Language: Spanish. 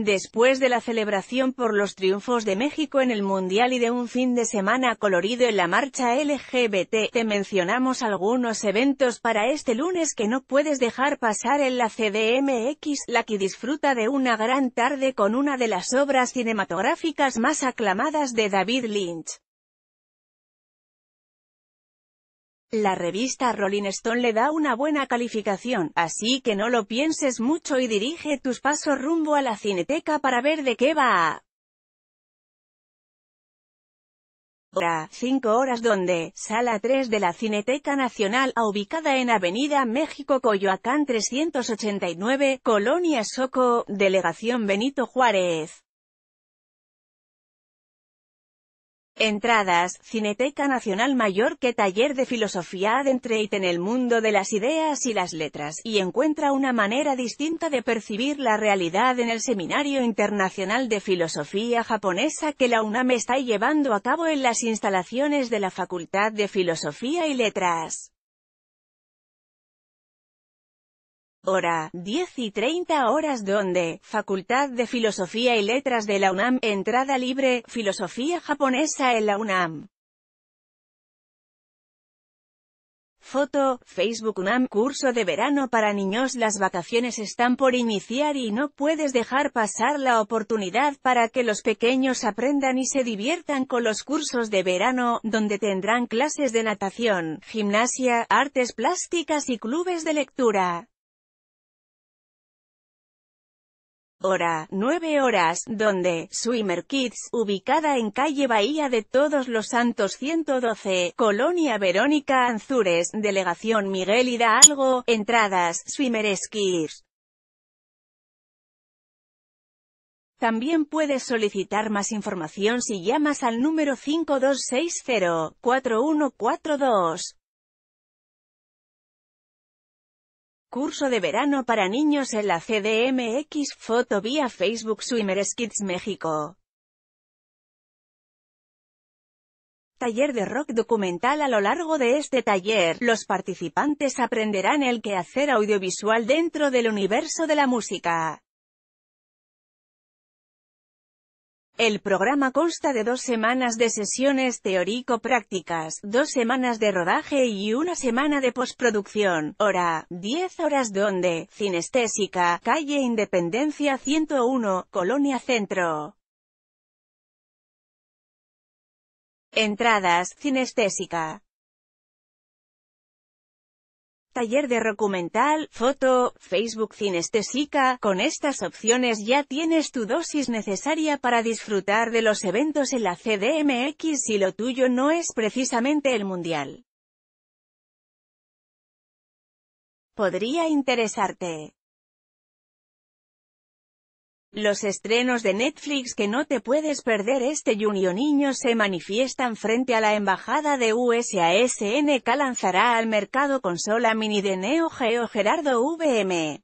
Después de la celebración por los triunfos de México en el Mundial y de un fin de semana colorido en la marcha LGBT, te mencionamos algunos eventos para este lunes que no puedes dejar pasar en la CDMX, la que disfruta de una gran tarde con una de las obras cinematográficas más aclamadas de David Lynch. La revista Rolling Stone le da una buena calificación, así que no lo pienses mucho y dirige tus pasos rumbo a la cineteca para ver de qué va. Hora, 5 horas donde, Sala 3 de la Cineteca Nacional, ubicada en Avenida México Coyoacán 389, Colonia Soco, Delegación Benito Juárez. Entradas, Cineteca Nacional Mayor que Taller de Filosofía y en el mundo de las ideas y las letras, y encuentra una manera distinta de percibir la realidad en el Seminario Internacional de Filosofía Japonesa que la UNAM está llevando a cabo en las instalaciones de la Facultad de Filosofía y Letras. hora 10 y 30 horas donde, Facultad de Filosofía y Letras de la UNAM, entrada libre, Filosofía japonesa en la UNAM. Foto, Facebook UNAM, curso de verano para niños Las vacaciones están por iniciar y no puedes dejar pasar la oportunidad para que los pequeños aprendan y se diviertan con los cursos de verano, donde tendrán clases de natación, gimnasia, artes plásticas y clubes de lectura. Hora, 9 horas, donde, Swimmer Kids, ubicada en calle Bahía de Todos los Santos 112, Colonia Verónica Anzures, Delegación Miguel Hidalgo, entradas, Swimmer Kids. También puedes solicitar más información si llamas al número 5260-4142. Curso de verano para niños en la CDMX Foto vía Facebook Swimmers Kids México Taller de rock documental A lo largo de este taller, los participantes aprenderán el quehacer audiovisual dentro del universo de la música. El programa consta de dos semanas de sesiones teórico-prácticas, dos semanas de rodaje y una semana de postproducción. Hora, 10 horas donde, Cinestésica, calle Independencia 101, Colonia Centro. Entradas, Cinestésica taller de documental, foto, Facebook cinestésica, con estas opciones ya tienes tu dosis necesaria para disfrutar de los eventos en la CDMX si lo tuyo no es precisamente el mundial. Podría interesarte. Los estrenos de Netflix que no te puedes perder este junio Niño se manifiestan frente a la embajada de USASNK lanzará al mercado consola mini de Neo Geo Gerardo VM.